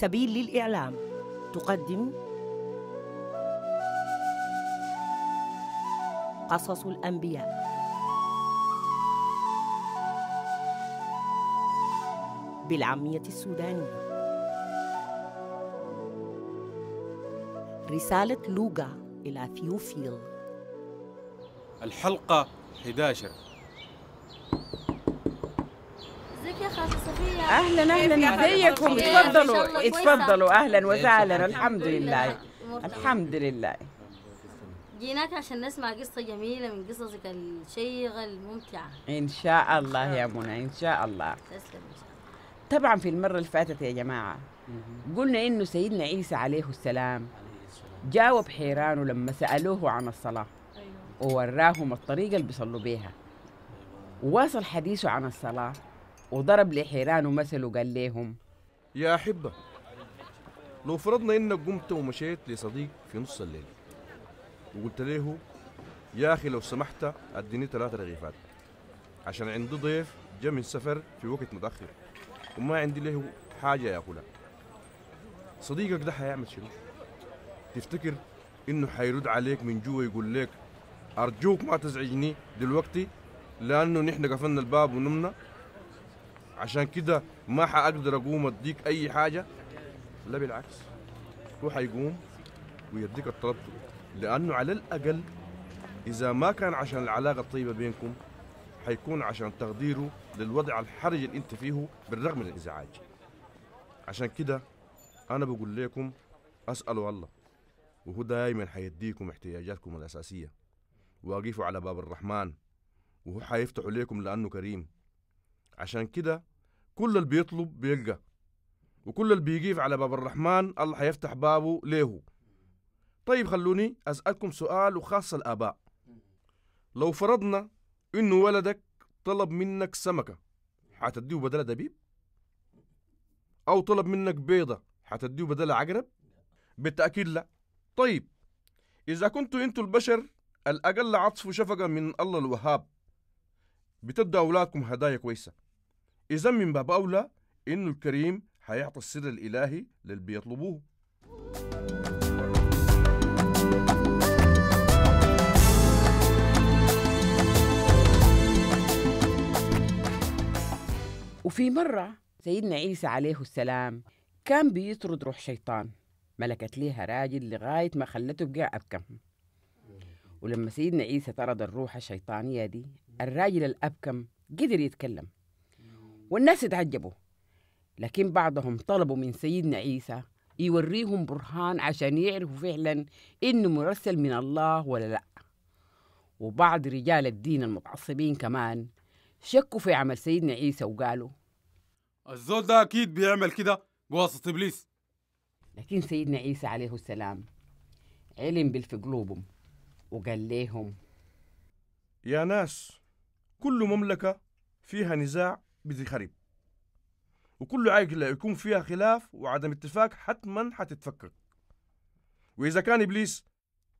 سبيل للإعلام تقدم قصص الأنبياء بالعامية السودانية رسالة لوغا إلى ثيوفيل الحلقة 11 اهلا اهلا ازيكم اتفضلوا اتفضلوا اهلا وسهلا الحمد لله الحمد لله جيناك عشان نسمع قصة جميلة من قصصك الشيقة الممتعة إن شاء الله يا منى إن شاء الله تسلم إن شاء الله طبعا في المرة اللي فاتت يا جماعة قلنا إنه سيدنا عيسى عليه السلام جاوب حيرانه لما سألوه عن الصلاة أيوه. ووراهم الطريقة اللي بيصلوا بيها أيوه. واصل حديثه عن الصلاة وضرب لحيران مثل وقال لهم يا أحبة لو فرضنا إنك قمت ومشيت لصديق في نص الليل وقلت له يا أخي لو سمحت أديني ثلاثة رغيفات عشان عندي ضيف جا من سفر في وقت متأخر وما عندي له حاجة ياكلها صديقك ده حيعمل شنو؟ تفتكر إنه حيرد عليك من جوا يقول لك أرجوك ما تزعجني دلوقتي لأنه نحن قفلنا الباب ونمنا عشان كده ما حاقدر اقوم اديك اي حاجه لا بالعكس هو حيقوم ويديك الطلب لانه على الاقل اذا ما كان عشان العلاقه الطيبه بينكم حيكون عشان تقديره للوضع الحرج اللي انت فيه بالرغم من الازعاج عشان كده انا بقول لكم اسالوا الله وهو دايما حيديكم احتياجاتكم الاساسيه واقفوا على باب الرحمن وهو حيفتحوا لكم لانه كريم عشان كده كل اللي بيطلب بيلقى وكل اللي بيجيف على باب الرحمن الله حيفتح بابه ليه طيب خلوني أسألكم سؤال وخاصة الآباء لو فرضنا إنه ولدك طلب منك سمكة حتديه بدل دبيب أو طلب منك بيضة حتديه بدل عقرب بالتأكيد لا طيب إذا كنتوا أنتوا البشر الأقل عطف وشفقة من الله الوهاب بتدوا أولادكم هدايا كويسة إذا من باب أولى إنه الكريم حيعطي السر الإلهي للي بيطلبوه وفي مرة سيدنا عيسى عليه السلام كان بيطرد روح شيطان ملكت ليها راجل لغاية ما خلته بقع أبكم ولما سيدنا عيسى طرد الروح الشيطانية دي الراجل الأبكم قدر يتكلم والناس اتعجبوا لكن بعضهم طلبوا من سيدنا عيسى يوريهم برهان عشان يعرفوا فعلا انه مرسل من الله ولا لا وبعض رجال الدين المتعصبين كمان شكوا في عمل سيدنا عيسى وقالوا الزول ده اكيد بيعمل كده بواسطه ابليس لكن سيدنا عيسى عليه السلام علم بالفي قلوبهم وقال لهم يا ناس كل مملكة فيها نزاع بتنخرب وكل عقلة يكون فيها خلاف وعدم اتفاق حتما حتتفكك وإذا كان إبليس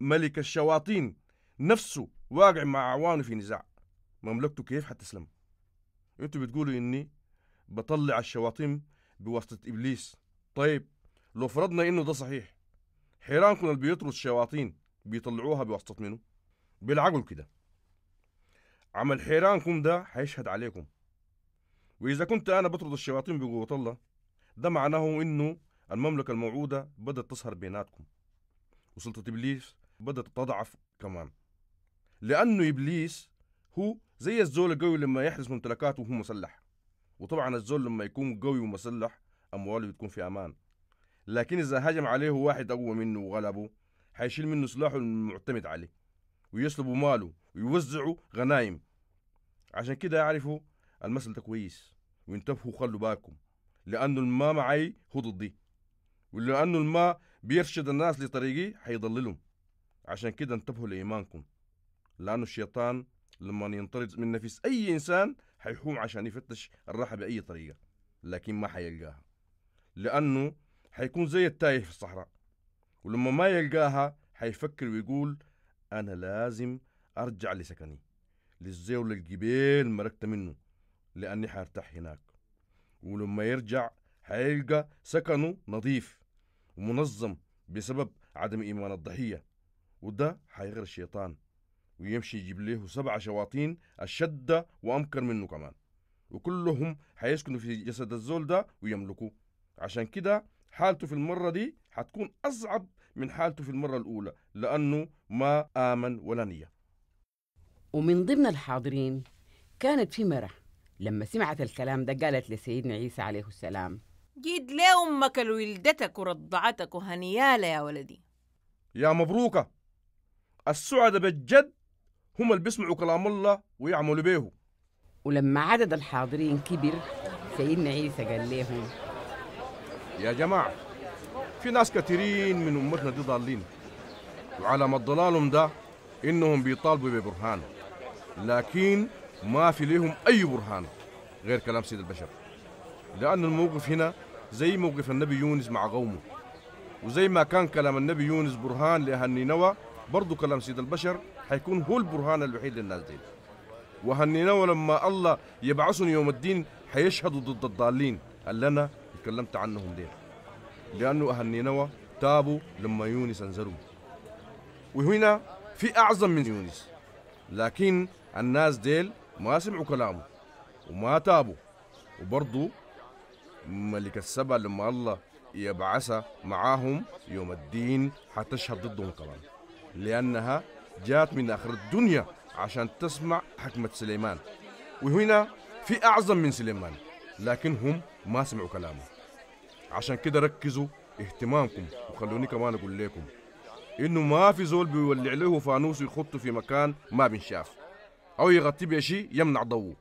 ملك الشواطين نفسه واقع مع عوانه في نزاع مملكته كيف حتسلم انتوا بتقولوا اني بطلع الشواطين بواسطة إبليس طيب لو فرضنا انه ده صحيح حيرانكم اللي بيطرد الشواطين بيطلعوها بواسطة منه بالعقل كده عمل حيرانكم ده حيشهد عليكم وإذا كنت أنا بطرد الشياطين بقوة الله ده معناه إنه المملكة الموعودة بدأت تسهر بيناتكم وسلطة إبليس بدأت تضعف كمان لأنه إبليس هو زي الزول القوي لما يحرس ممتلكاته وهو مسلح وطبعا الزول لما يكون قوي ومسلح أمواله بتكون في أمان لكن إذا هجم عليه واحد أقوى منه وغلبه حيشيل منه سلاحه المعتمد عليه ويسلبوا ماله ويوزعوا غنايم عشان كده يعرفوا المثل ده كويس وانتبهوا خلوا بالكم لأنه الما معي هو ضدي ولأنه الما بيرشد الناس لطريقي حيضللهم عشان كده انتبهوا لإيمانكم لأنه الشيطان لما ينطرد من نفس أي إنسان حيحوم عشان يفتش الراحة بأي طريقة لكن ما حيلقاها لأنه حيكون زي التايه في الصحراء ولما ما يلقاها حيفكر ويقول أنا لازم أرجع لسكني للزول الجبال مركت منه لأني حرتاح هناك ولما يرجع حيلقى سكنه نظيف ومنظم بسبب عدم إيمان الضحية وده حيغرى الشيطان ويمشي يجيب له سبعة شواطين الشدة وأمكر منه كمان وكلهم حيسكنوا في جسد الزول ده ويملكوه عشان كده حالته في المرة دي حتكون أصعب من حالته في المرة الأولى لأنه ما آمن ولا نية ومن ضمن الحاضرين كانت في مرح لما سمعت الكلام ده قالت لسيدنا عيسى عليه السلام جيد ليه أمك لولدتك ورضعتك وهنيالة يا ولدي يا مبروكة السعدة بالجد هم اللي بيسمعوا كلام الله ويعملوا به ولما عدد الحاضرين كبر سيدنا عيسى قال لهم يا جماعة في ناس كثيرين من أمتنا دي ضالين وعلى ما ضلالهم ده إنهم بيطالبوا ببرهان لكن ما في لهم أي برهان غير كلام سيد البشر لأن الموقف هنا زي موقف النبي يونس مع قومه وزي ما كان كلام النبي يونس برهان لأهل نينوى برضو كلام سيد البشر حيكون هو البرهان الوحيد للناس دي وأهل نينوى لما الله يبعثهم يوم الدين حيشهدوا ضد الضالين اللي أنا تكلمت عنهم ديل لأنه أهل نينوى تابوا لما يونس أنزلوا وهنا في أعظم من يونس لكن الناس ديل ما سمعوا كلامه وما تابوا وبرضه ملك السبع لما الله يبعثها معاهم يوم الدين حتشهد ضدهم كمان لأنها جات من آخر الدنيا عشان تسمع حكمة سليمان وهنا في أعظم من سليمان لكنهم ما سمعوا كلامه عشان كده ركزوا اهتمامكم وخلوني كمان أقول لكم إنه ما في زول بيولع له فانوس يخطه في مكان ما بنشاف أو يغطيه بشيء يمنع ضوءه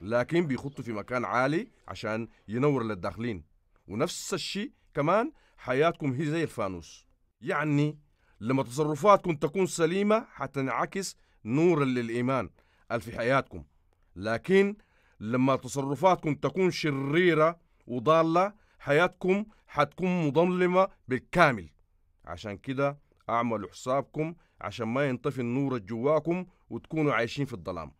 لكن بيخطه في مكان عالي عشان ينور للداخلين ونفس الشيء كمان حياتكم هي زي الفانوس يعني لما تصرفاتكم تكون سليمة حتنعكس نور للإيمان في حياتكم لكن لما تصرفاتكم تكون شريرة وضالة حياتكم حتكون مظلمة بالكامل عشان كده اعملوا حسابكم عشان ما ينطفي النور جواكم وتكونوا عايشين في الظلام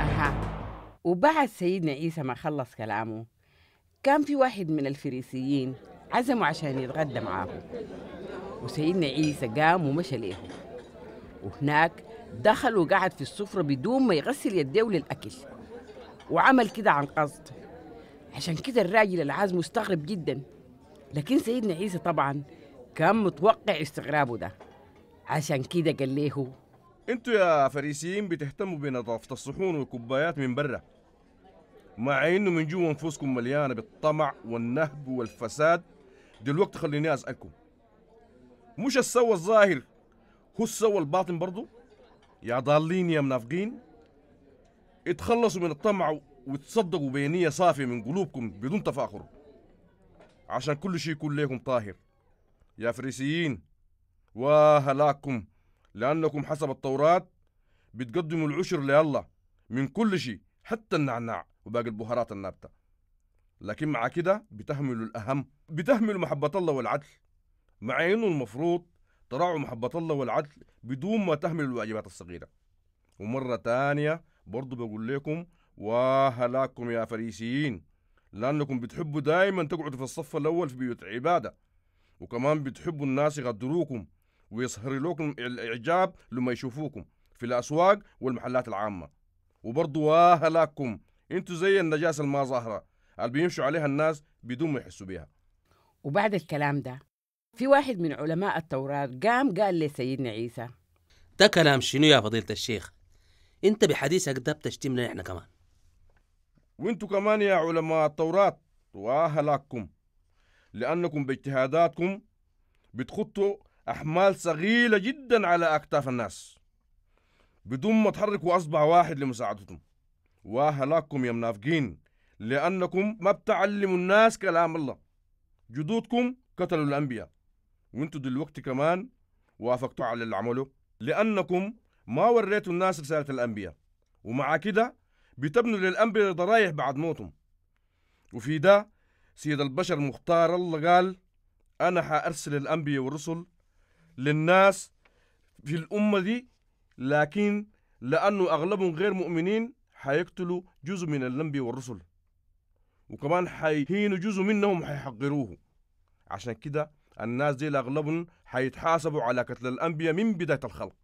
أها وبعد سيدنا عيسى ما خلص كلامه كان في واحد من الفريسيين عزموا عشان يتغدى معاه وسيدنا عيسى قام ومشى ليه وهناك دخل وقعد في السفرة بدون ما يغسل يديه للأكل وعمل كده عن قصد عشان كده الراجل العاز مستغرب جدا لكن سيدنا عيسى طبعا كان متوقع استغرابه ده عشان كده قال له انتوا يا فريسيين بتهتموا بنظافة الصحون والكوبايات من برا مع انه من جوا نفوسكم مليانة بالطمع والنهب والفساد دلوقتي خليني اسألكم مش السوى الظاهر هو السوى الباطن برضو يا ضالين يا منافقين اتخلصوا من الطمع وتصدقوا بنية صافية من قلوبكم بدون تفاخر عشان كل شيء يكون لكم طاهر يا فريسيين وهلاككم لأنكم حسب التوراة بتقدموا العشر لله من كل شيء حتى النعناع وباقي البهارات النابتة لكن مع كده بتهملوا الأهم بتهملوا محبة الله والعدل مع إنه المفروض تراعوا محبة الله والعدل بدون ما تهملوا الواجبات الصغيرة ومرة تانية برضه بقول لكم وهلاكم يا فريسيين لأنكم بتحبوا دائما تقعدوا في الصف الأول في بيوت عبادة وكمان بتحبوا الناس يغدروكم ويسهر لكم الإعجاب لما يشوفوكم في الأسواق والمحلات العامة وبرضه وهلاكم انتوا زي النجاسة الما ظاهرة اللي بيمشوا عليها الناس بدون ما يحسوا بيها وبعد الكلام ده في واحد من علماء التوراة قام قال لسيدنا عيسى ده كلام شنو يا فضيلة الشيخ انت بحديثك ده بتشتمنا احنا كمان وانتوا كمان يا علماء التوراة واهلاكم لانكم باجتهاداتكم بتخطوا احمال ثقيله جدا على اكتاف الناس بدون ما تحركوا اصبع واحد لمساعدتهم واهلاكم يا منافقين لانكم ما بتعلموا الناس كلام الله جدودكم قتلوا الانبياء وانتوا دلوقتي كمان وافقتوا على اللي عمله لانكم ما وريتوا الناس رسالة الأنبياء ومع كده بتبنوا للأنبياء ضرايح بعد موتهم وفي ده سيد البشر مختار الله قال أنا حأرسل الأنبياء والرسل للناس في الأمة دي لكن لأنه أغلبهم غير مؤمنين حيقتلوا جزء من الأنبياء والرسل وكمان حيهينوا جزء منهم حيحقروه عشان كده الناس دي أغلبهم حيتحاسبوا على قتل الأنبياء من بداية الخلق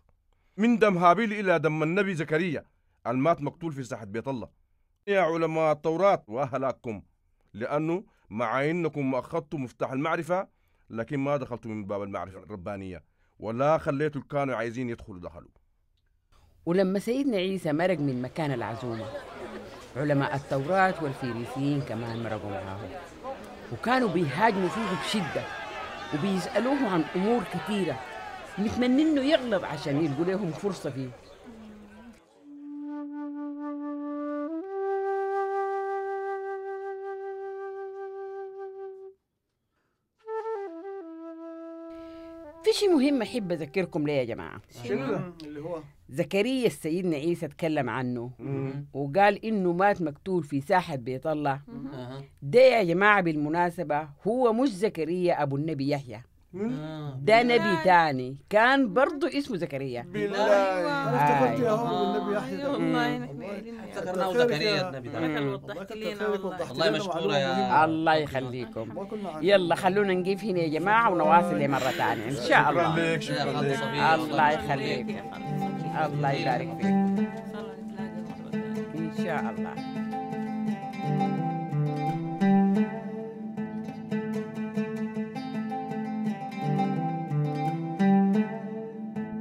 من دم هابيل إلى دم النبي زكريا المات مقتول في ساحة بيت الله يا علماء التوراة وأهلاكم لأنه مع أنكم أخذتم مفتاح المعرفة لكن ما دخلتم من باب المعرفة الربانية ولا خليتوا كانوا عايزين يدخلوا دخلوا ولما سيدنا عيسى مرق من مكان العزومة علماء التوراة والفريسيين كمان مرقوا معاه وكانوا بيهاجموا فيه بشدة وبيسألوه عن أمور كثيرة نتمنى انه يغلب عشان يلقوا لهم فرصه فيه في شيء مهم احب اذكركم ليه يا جماعه شنو اللي هو زكريا السيدنا عيسى اتكلم عنه مم. وقال انه مات مقتول في ساحه بيت الله ده يا جماعه بالمناسبه هو مش زكريا ابو النبي يحيى آه، ده نبي ثاني كان برضه اسمه زكريا بالله أيوة. انا أيوة. افتكرت يا هو آه، النبي يحيى والله زكريا النبي والله مشكوره يا الله يخليكم يلا خلونا نقيف هنا يا جماعه ونواصل مره ثانيه ان شاء الله الله يخليكم الله يبارك فيك ان شاء الله